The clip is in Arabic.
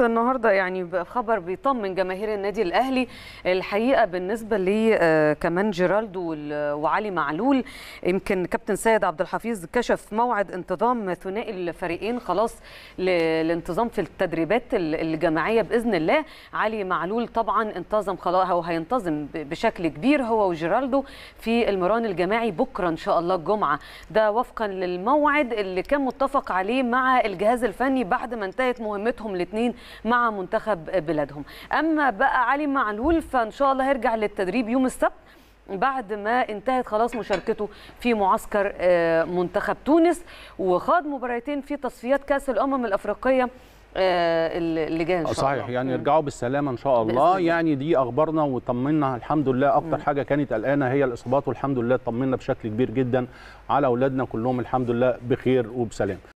النهارده يعني خبر بيطمن جماهير النادي الاهلي الحقيقه بالنسبه ل آه، كمان جيرالدو وعلي معلول يمكن كابتن سيد عبد الحفيظ كشف موعد انتظام ثنائي الفريقين خلاص للانتظام في التدريبات الجماعيه باذن الله علي معلول طبعا انتظم خلاص او هينتظم بشكل كبير هو وجيرالدو في المران الجماعي بكره ان شاء الله الجمعه ده وفقا للموعد اللي كان متفق عليه مع الجهاز الفني بعد ما انتهت مهمتهم الاثنين مع منتخب بلادهم اما بقى علي معلول فان شاء الله هيرجع للتدريب يوم السبت بعد ما انتهت خلاص مشاركته في معسكر آه، منتخب تونس وخاض مباراتين في تصفيات كاس الامم الافريقيه آه، اللي جاي ان شاء الله صحيح يعني يرجعوا بالسلامه ان شاء الله يعني دي اخبارنا وطمنا الحمد لله اكتر مم. حاجه كانت قلقانه هي الاصابات والحمد لله طمنا بشكل كبير جدا على اولادنا كلهم الحمد لله بخير وبسلام